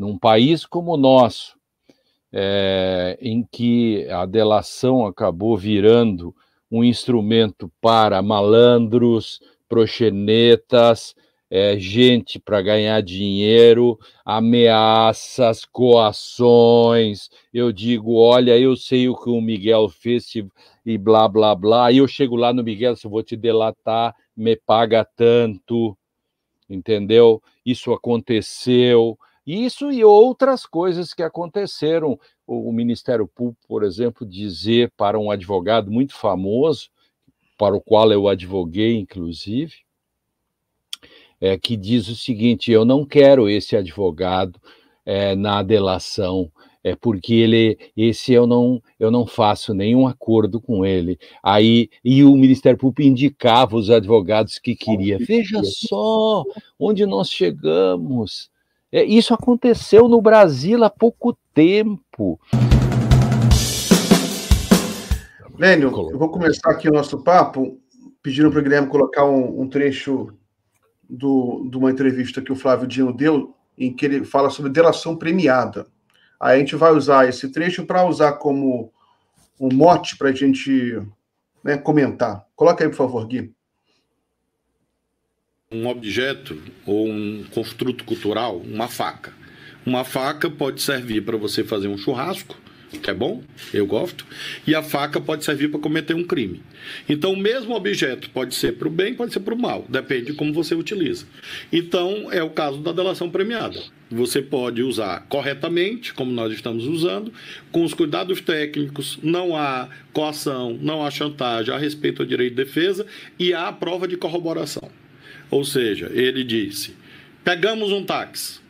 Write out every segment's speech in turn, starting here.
num país como o nosso, é, em que a delação acabou virando um instrumento para malandros, proxenetas, é, gente para ganhar dinheiro, ameaças, coações. Eu digo, olha, eu sei o que o Miguel fez e blá, blá, blá. E eu chego lá no Miguel, se eu vou te delatar, me paga tanto, entendeu? Isso aconteceu. Isso e outras coisas que aconteceram. O, Ministério Público, por exemplo, dizer para um advogado muito famoso, para o qual eu advoguei, inclusive, é, que diz o seguinte: eu não quero esse advogado é, na delação, é porque ele, esse eu não, eu não faço nenhum acordo com ele. Aí e o Ministério Público indicava os advogados que queria. Veja só onde nós chegamos. É, isso aconteceu no Brasil há pouco tempo. Lênio, eu vou começar aqui o nosso papo pedindo para o Guilherme colocar um, um trecho do, de uma entrevista que o Flávio Dino deu, em que ele fala sobre delação premiada. Aí a gente vai usar esse trecho para usar como um mote para a gente né, comentar. Coloca aí, por favor, Gui um objeto ou um construto cultural, uma faca. Uma faca pode servir para você fazer um churrasco, que é bom, eu gosto, e a faca pode servir para cometer um crime. Então, o mesmo objeto pode ser para o bem, pode ser para o mal, depende de como você utiliza. Então, é o caso da delação premiada. Você pode usar corretamente, como nós estamos usando, com os cuidados técnicos, não há coação, não há chantagem, há respeito ao direito de defesa e há prova de corroboração. Ou seja, ele disse: pegamos um táxi.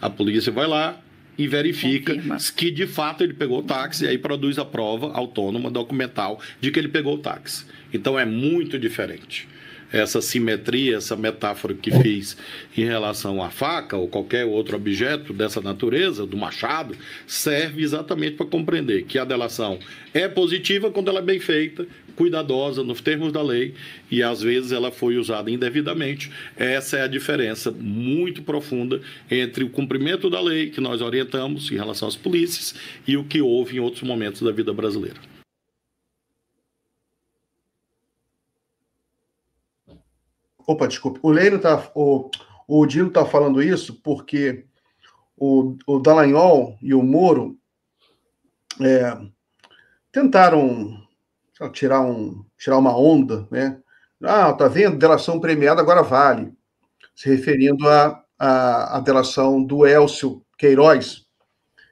A polícia vai lá e verifica Confirma. que de fato ele pegou o táxi e aí produz a prova autônoma documental de que ele pegou o táxi. Então é muito diferente essa simetria, essa metáfora que fiz em relação à faca ou qualquer outro objeto dessa natureza, do machado, serve exatamente para compreender que a delação é positiva quando ela é bem feita, cuidadosa nos termos da lei e às vezes ela foi usada indevidamente. Essa é a diferença muito profunda entre o cumprimento da lei que nós orientamos em relação às polícias e o que houve em outros momentos da vida brasileira. Opa, desculpe. O Leiro tá. O, o Dino tá falando isso porque o, o Dallagnol e o Moro é, tentaram tirar, um, tirar uma onda, né? Ah, tá vendo? Delação premiada agora vale. Se referindo à a, a, a, delação do Elcio Queiroz,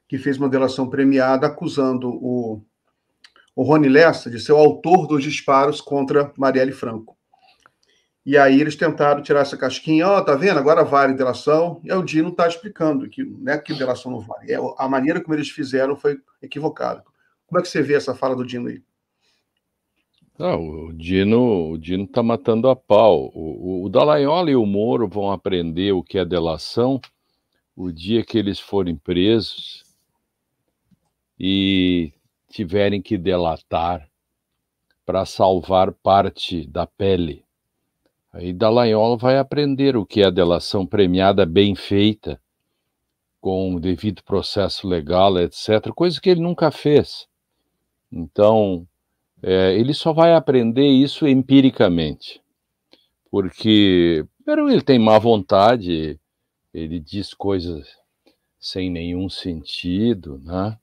que fez uma delação premiada acusando o, o Rony Lessa de ser o autor dos disparos contra Marielle Franco. E aí eles tentaram tirar essa casquinha, ó, oh, tá vendo? Agora vale delação. E aí o Dino está explicando que não é que delação não vale. É, a maneira como eles fizeram foi equivocada. Como é que você vê essa fala do Dino aí? Ah, o Dino, o Dino tá matando a pau. O, o, o Dallagnol e o Moro vão aprender o que é delação o dia que eles forem presos e tiverem que delatar para salvar parte da pele Aí Dallagnol vai aprender o que é delação premiada bem feita, com o devido processo legal, etc., coisa que ele nunca fez. Então, é, ele só vai aprender isso empiricamente, porque primeiro, ele tem má vontade, ele diz coisas sem nenhum sentido, né?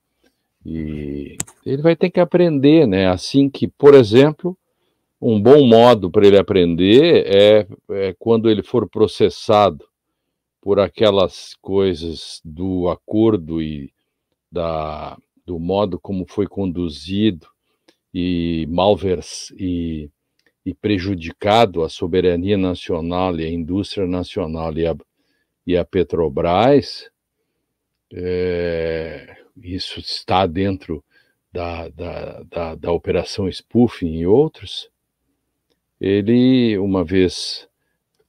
E ele vai ter que aprender, né? Assim que, por exemplo, um bom modo para ele aprender é, é, quando ele for processado por aquelas coisas do acordo e da, do modo como foi conduzido e malvers e, e prejudicado a soberania nacional e a indústria nacional e a, e a Petrobras, é, isso está dentro da, da, da, da operação spoofing e outros, ele, uma vez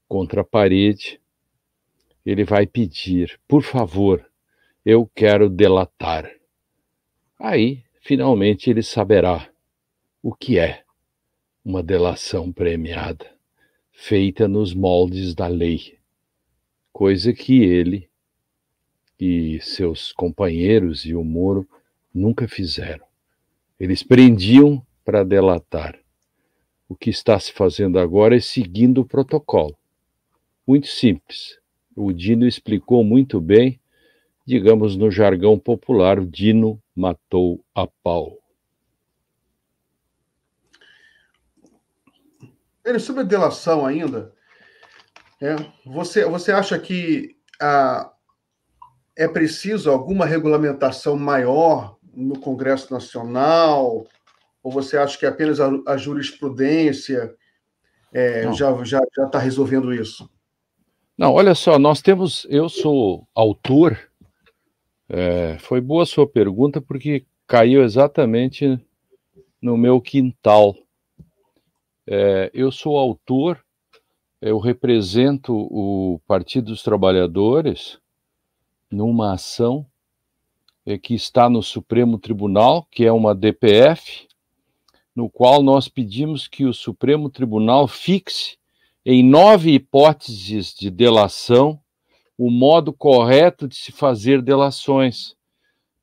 contra a parede, ele vai pedir: por favor, eu quero delatar. Aí, finalmente, ele saberá o que é uma delação premiada, feita nos moldes da lei, coisa que ele e seus companheiros e o Moro nunca fizeram. Eles prendiam para delatar o que está se fazendo agora é seguindo o protocolo. Muito simples. O Dino explicou muito bem, digamos no jargão popular, o Dino matou a pau. Ele sobre a delação ainda, é, você, você acha que ah, é preciso alguma regulamentação maior no Congresso Nacional, ou você acha que apenas a, a jurisprudência é, já está já, já tá resolvendo isso? Não, olha só, nós temos. Eu sou autor. É, foi boa a sua pergunta, porque caiu exatamente no meu quintal. É, eu sou autor, eu represento o Partido dos Trabalhadores numa ação é, que está no Supremo Tribunal, que é uma DPF, no qual nós pedimos que o Supremo Tribunal fixe em nove hipóteses de delação o modo correto de se fazer delações.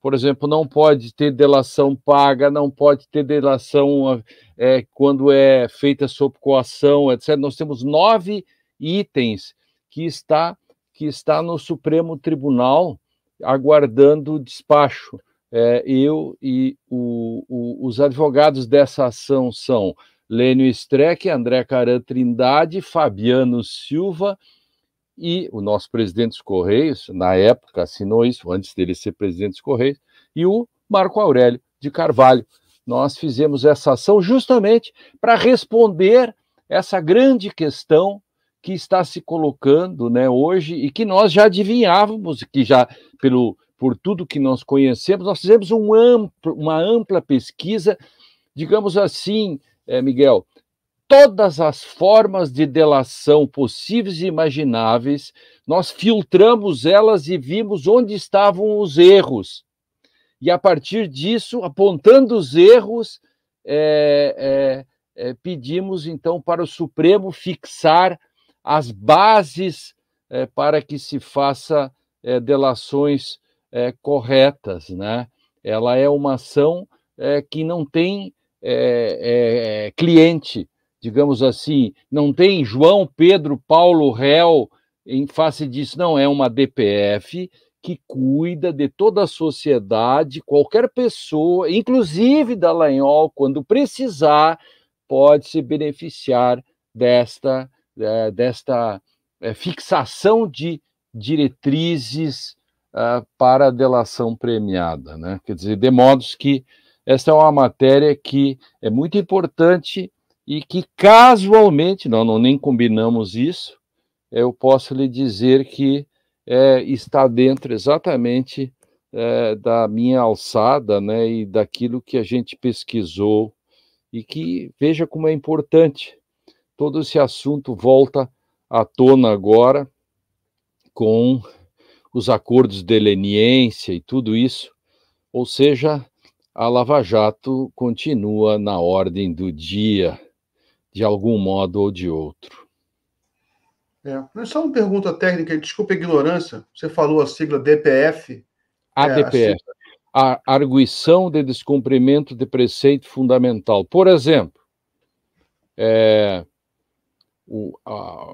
Por exemplo, não pode ter delação paga, não pode ter delação é, quando é feita sob coação, etc. Nós temos nove itens que está que está no Supremo Tribunal aguardando o despacho é, eu e o, o, os advogados dessa ação são Lênio Streck, André Caran Trindade, Fabiano Silva e o nosso presidente dos Correios, na época assinou isso, antes dele ser presidente dos Correios, e o Marco Aurélio de Carvalho. Nós fizemos essa ação justamente para responder essa grande questão que está se colocando né, hoje e que nós já adivinhávamos, que já pelo, por tudo que nós conhecemos, nós fizemos um amplo, uma ampla pesquisa, digamos assim, é, Miguel, todas as formas de delação possíveis e imagináveis, nós filtramos elas e vimos onde estavam os erros. E a partir disso, apontando os erros, é, é, é, pedimos então para o Supremo fixar as bases eh, para que se faça eh, delações é, corretas, né? Ela é uma ação é, que não tem é, cliente, digamos assim, não tem João, Pedro, Paulo, réu em face disso, não, é uma DPF que cuida de toda a sociedade, qualquer pessoa, inclusive da Lanhol, quando precisar, pode se beneficiar desta, desta fixação de diretrizes uh, para a delação premiada, né? Quer dizer, de modos que essa é uma matéria que é muito importante e que casualmente, não, não nem combinamos isso, eu posso lhe dizer que é, está dentro exatamente é, da minha alçada né, e daquilo que a gente pesquisou e que veja como é importante. Todo esse assunto volta à tona agora com os acordos de leniência e tudo isso. Ou seja, a Lava Jato continua na ordem do dia, de algum modo ou de outro. É. Só uma pergunta técnica, desculpa a ignorância. Você falou a sigla DPF. ADPF. É, a, sigla... a arguição de descumprimento de preceito fundamental. Por exemplo, é, o, a,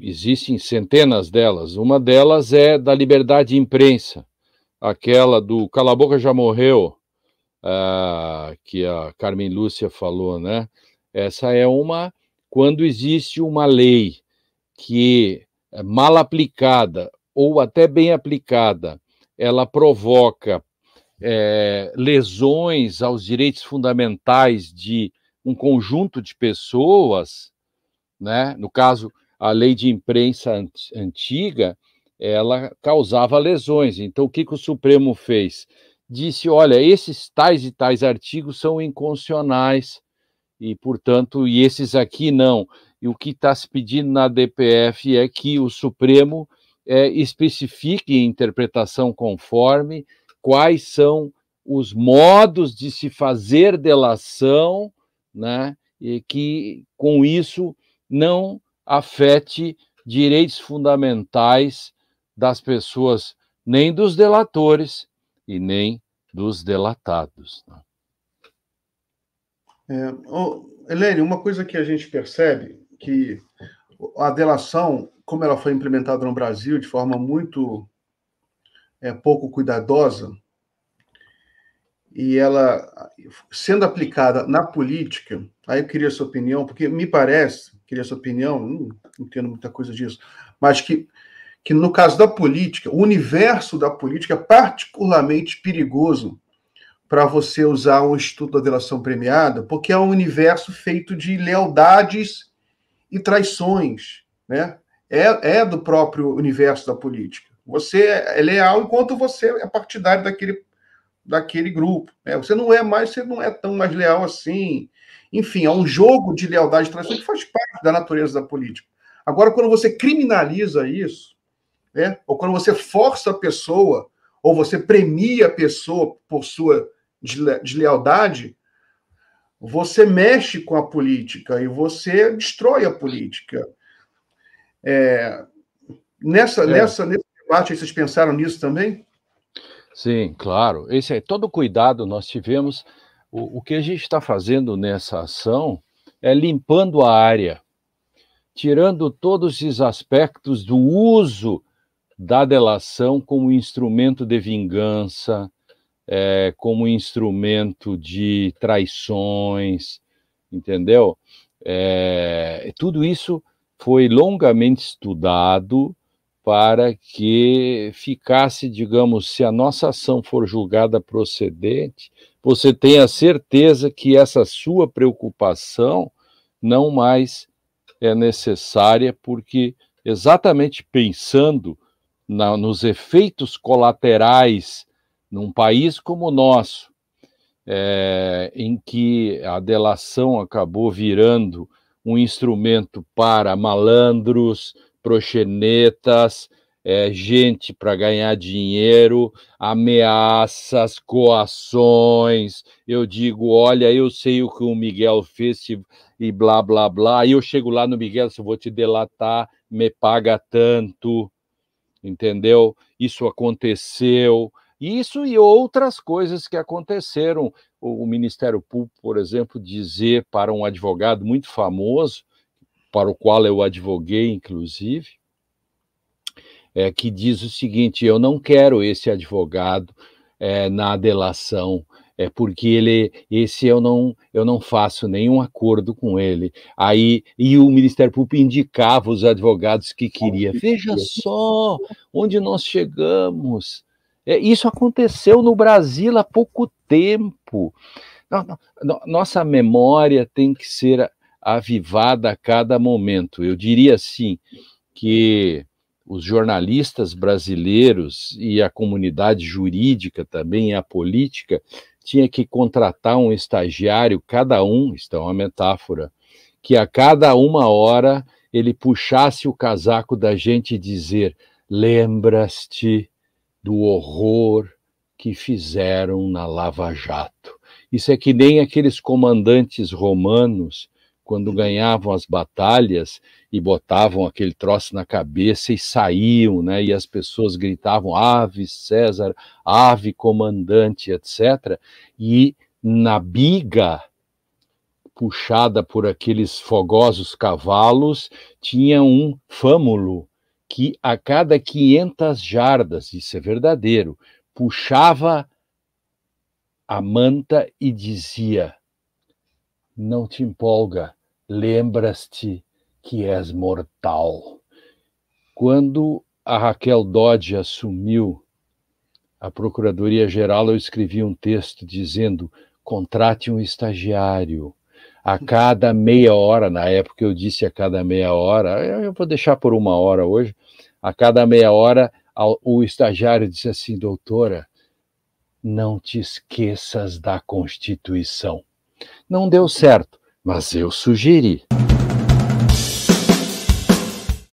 existem centenas delas. Uma delas é da liberdade de imprensa, aquela do Cala a Boca já morreu, uh, que a Carmen Lúcia falou, né? Essa é uma quando existe uma lei que é mal aplicada ou até bem aplicada, ela provoca é, lesões aos direitos fundamentais de um conjunto de pessoas, né? No caso, a lei de imprensa antiga ela causava lesões. Então, o que, que o Supremo fez? Disse: olha, esses tais e tais artigos são inconstitucionais, e, portanto, e esses aqui não. E o que está se pedindo na DPF é que o Supremo é, especifique em interpretação conforme quais são os modos de se fazer delação, né? E que com isso não afete direitos fundamentais das pessoas, nem dos delatores e nem dos delatados. Né? É, oh, Helene, uma coisa que a gente percebe que a delação, como ela foi implementada no Brasil de forma muito é, pouco cuidadosa, e ela sendo aplicada na política, aí eu queria a sua opinião, porque me parece queria sua opinião, não entendo muita coisa disso, mas que, que no caso da política, o universo da política é particularmente perigoso para você usar o Instituto da Delação Premiada, porque é um universo feito de lealdades e traições, né? É, é do próprio universo da política. Você é leal enquanto você é partidário daquele, daquele grupo. Né? Você não é mais, você não é tão mais leal assim. Enfim, é um jogo de lealdade e traição que faz parte da natureza da política. Agora, quando você criminaliza isso, né, ou quando você força a pessoa, ou você premia a pessoa por sua deslealdade, você mexe com a política e você destrói a política. É, nessa, é. nessa, nesse debate, vocês pensaram nisso também? Sim, claro. Esse é todo o cuidado nós tivemos o, o que a gente está fazendo nessa ação é limpando a área, tirando todos esses aspectos do uso da delação como instrumento de vingança, é, como instrumento de traições, entendeu? É, tudo isso foi longamente estudado para que ficasse, digamos, se a nossa ação for julgada procedente, você tenha certeza que essa sua preocupação não mais é necessária, porque exatamente pensando na, nos efeitos colaterais num país como o nosso, é, em que a delação acabou virando um instrumento para malandros, proxenetas, é, gente para ganhar dinheiro, ameaças, coações. Eu digo, olha, eu sei o que o Miguel fez e blá, blá, blá. Aí eu chego lá no Miguel, se eu vou te delatar, me paga tanto, entendeu? Isso aconteceu. Isso e outras coisas que aconteceram. O, o Ministério Público, por exemplo, dizer para um advogado muito famoso, para o qual eu advoguei, inclusive, é, que diz o seguinte: eu não quero esse advogado é, na delação, é porque ele, esse eu não, eu não faço nenhum acordo com ele. Aí e o Ministério Público indicava os advogados que queria. Veja só onde nós chegamos. É, isso aconteceu no Brasil há pouco tempo. Nossa memória tem que ser avivada a cada momento. Eu diria assim que os jornalistas brasileiros e a comunidade jurídica também, e a política, tinha que contratar um estagiário, cada um, isto é uma metáfora, que a cada uma hora ele puxasse o casaco da gente e dizer: lembras-te do horror que fizeram na Lava Jato. Isso é que nem aqueles comandantes romanos quando ganhavam as batalhas e botavam aquele troço na cabeça e saíam, né? E as pessoas gritavam Ave César, Ave Comandante, etc. E na biga puxada por aqueles fogosos cavalos tinha um fâmulo que a cada 500 jardas, isso é verdadeiro, puxava a manta e dizia: Não te empolga, lembras-te que és mortal. Quando a Raquel Dodge assumiu a Procuradoria-Geral, eu escrevi um texto dizendo: contrate um estagiário. A cada meia hora, na época eu disse a cada meia hora, eu vou deixar por uma hora hoje, a cada meia hora o estagiário disse assim, doutora, não te esqueças da Constituição. Não deu certo. Mas eu sugeri.